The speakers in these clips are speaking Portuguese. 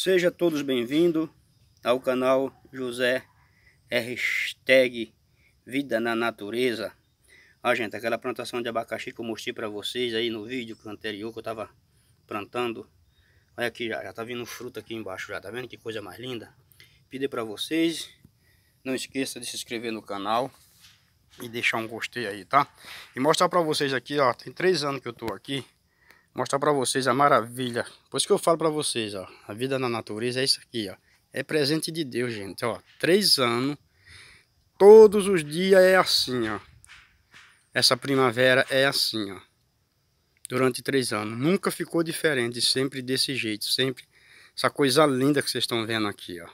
Seja todos bem-vindos ao canal José Hashtag Vida na Natureza. Ah, gente, aquela plantação de abacaxi que eu mostrei para vocês aí no vídeo anterior que eu tava plantando. Olha aqui, já, já tá vindo fruta aqui embaixo já, tá vendo que coisa mais linda? Pedir para vocês, não esqueça de se inscrever no canal e deixar um gostei aí, tá? E mostrar para vocês aqui, ó, tem três anos que eu tô aqui mostrar para vocês a maravilha. Por isso que eu falo para vocês, ó, a vida na natureza é isso aqui, ó. É presente de Deus, gente, ó. Três anos, todos os dias é assim, ó. Essa primavera é assim, ó. Durante três anos. Nunca ficou diferente, sempre desse jeito, sempre. Essa coisa linda que vocês estão vendo aqui, ó.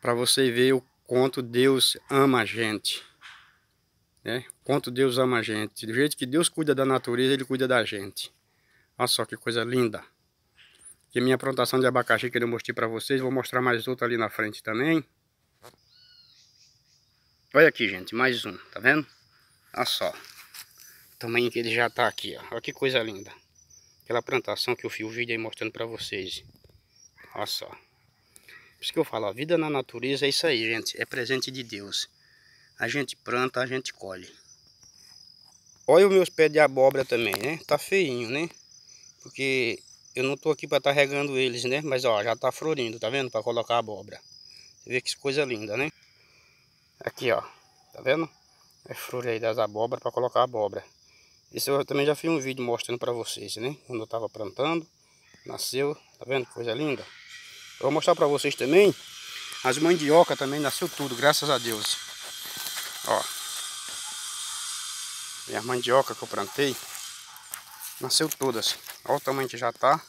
Para você ver o quanto Deus ama a gente. Né? Quanto Deus ama a gente. Do jeito que Deus cuida da natureza, Ele cuida da gente. Olha só que coisa linda. Que minha plantação de abacaxi que eu mostrei para vocês, vou mostrar mais outra ali na frente também. Olha aqui, gente, mais um, tá vendo? Olha só. O tamanho que ele já tá aqui, ó. Olha que coisa linda. Aquela plantação que eu fiz o vídeo aí mostrando para vocês. Olha só. Por isso que eu falo, a vida na natureza é isso aí, gente. É presente de Deus a gente planta, a gente colhe. Olha os meus pés de abóbora também, né? Tá feinho, né? Porque eu não tô aqui para estar tá regando eles, né? Mas ó, já tá florindo, tá vendo? Para colocar abóbora. Você vê que coisa linda, né? Aqui, ó. Tá vendo? É flor aí das abóbora para colocar abóbora. Isso eu também já fiz um vídeo mostrando para vocês, né? Quando eu tava plantando, nasceu, tá vendo? Coisa linda. Eu vou mostrar para vocês também. As mandioca também nasceu tudo, graças a Deus. Ó. a mandioca que eu plantei. Nasceu todas. Assim. Olha o tamanho que já tá.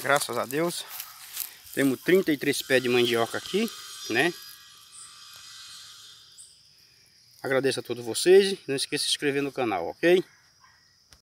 Graças a Deus. Temos 33 pés de mandioca aqui, né? Agradeço a todos vocês. Não esqueça de se inscrever no canal, ok?